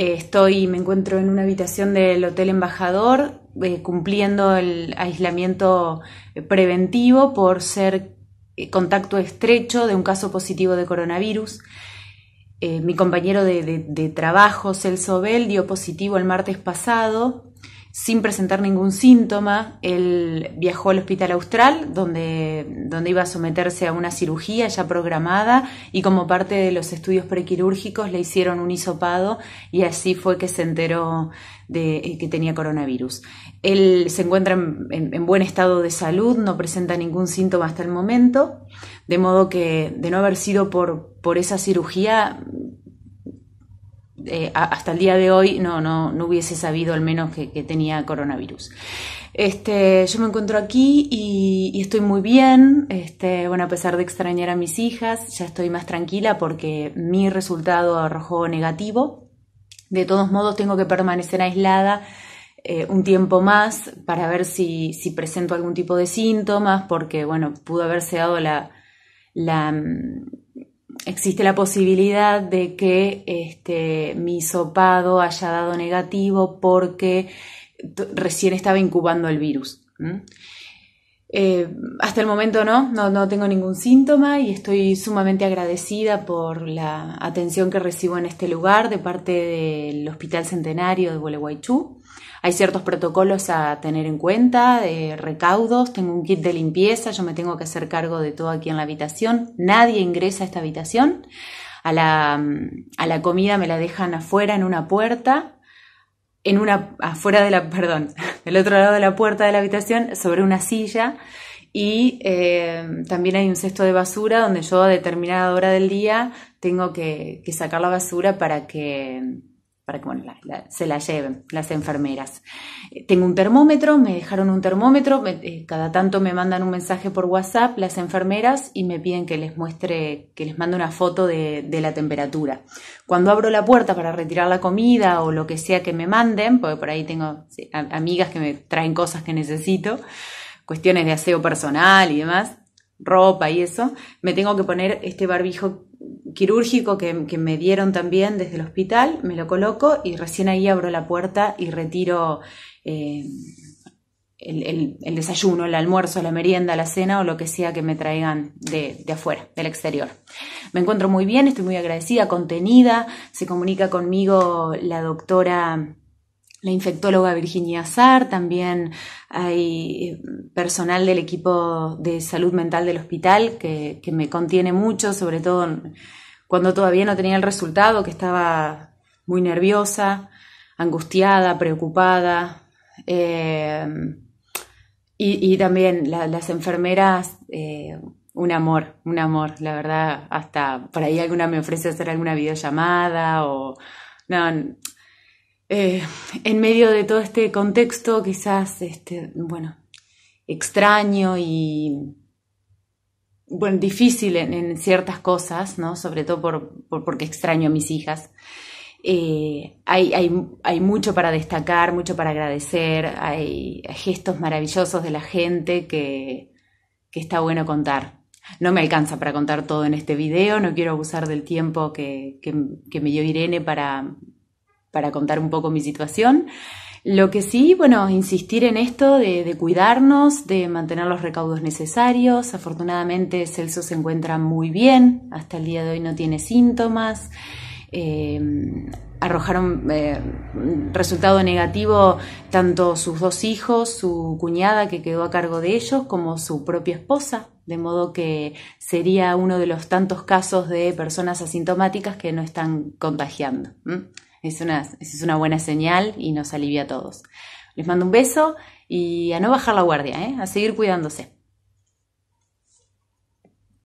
Eh, estoy, me encuentro en una habitación del Hotel Embajador eh, cumpliendo el aislamiento eh, preventivo por ser contacto estrecho de un caso positivo de coronavirus. mi compañero de, de, trabajo, Celso Bell, dio positivo el martes pasado sin presentar ningún síntoma. Él viajó al hospital austral, donde, donde iba a someterse a una cirugía ya programada y como parte de los estudios prequirúrgicos le hicieron un hisopado y así fue que se enteró de que tenía coronavirus. Él se encuentra en, buen estado de salud, no presenta ningún síntoma hasta el momento, de modo que de no haber sido por, por esa cirugía eh, hasta el día de hoy no, no, no hubiese sabido al menos que, tenía coronavirus. Este, yo me encuentro aquí y, estoy muy bien, este, bueno, a pesar de extrañar a mis hijas, ya estoy más tranquila porque mi resultado arrojó negativo. De todos modos, tengo que permanecer aislada eh, un tiempo más para ver si, presento algún tipo de síntomas, porque, bueno, pudo haberse dado la, mm, existe la posibilidad de que este, mi sopado haya dado negativo porque recién estaba incubando el virus eh, hasta el momento no, no, no, tengo ningún síntoma y estoy sumamente agradecida por la atención que recibo en este lugar de parte del Hospital Centenario de Gualeguaychú. Hay ciertos protocolos a tener en cuenta, de recaudos, tengo un kit de limpieza, yo me tengo que hacer cargo de todo aquí en la habitación, nadie ingresa a esta habitación, a la, a la comida me la dejan afuera en una puerta, en una, afuera de la, perdón, el otro lado de la puerta de la habitación sobre una silla y eh, también hay un cesto de basura donde yo a determinada hora del día tengo que sacar la basura para que para que se la lleven las enfermeras. Eh, tengo un termómetro, me dejaron un termómetro, eh, cada tanto me mandan un mensaje por WhatsApp las enfermeras y me piden que les muestre, que les mande una foto de, la temperatura. Cuando abro la puerta para retirar la comida o lo que sea que me manden, porque por ahí tengo amigas que me traen cosas que necesito, cuestiones de aseo personal y demás, ropa y eso, me tengo que poner este barbijo quirúrgico que, me dieron también desde el hospital, me lo coloco y recién ahí abro la puerta y retiro eh, el, desayuno, el almuerzo, la merienda, la cena o lo que sea que me traigan de, afuera, del exterior. Me encuentro muy bien, estoy muy agradecida, contenida, se comunica conmigo la doctora la infectóloga Virginia Azar, también hay eh, personal del equipo de salud mental del hospital que, que me contiene mucho, sobre todo cuando todavía no tenía el resultado, que estaba muy nerviosa, angustiada, preocupada. Eh, y, también las enfermeras, eh, un amor, un amor, la verdad, hasta por ahí alguna me ofrece hacer alguna videollamada o... Eh, en medio de todo este contexto quizás, este, bueno, extraño y bueno, difícil en, ciertas cosas, ¿no? Sobre todo por, porque extraño a mis hijas. Eh, hay, mucho para destacar, mucho para agradecer, hay gestos maravillosos de la gente que, que, está bueno contar. No me alcanza para contar todo en este video, no quiero abusar del tiempo que, que me dio Irene para, para contar un poco mi situación. Lo que sí, bueno, insistir en esto de, cuidarnos, de mantener los recaudos necesarios. Afortunadamente Celso se encuentra muy bien, hasta el día de hoy no tiene síntomas. Eh, arrojaron eh, resultado negativo tanto sus dos hijos, su cuñada que quedó a cargo de ellos, como su propia esposa, de modo que sería uno de los tantos casos de personas asintomáticas que no están contagiando. Es una, es una buena señal y nos alivia a todos. Les mando un beso y a no bajar la guardia, ¿eh? a seguir cuidándose.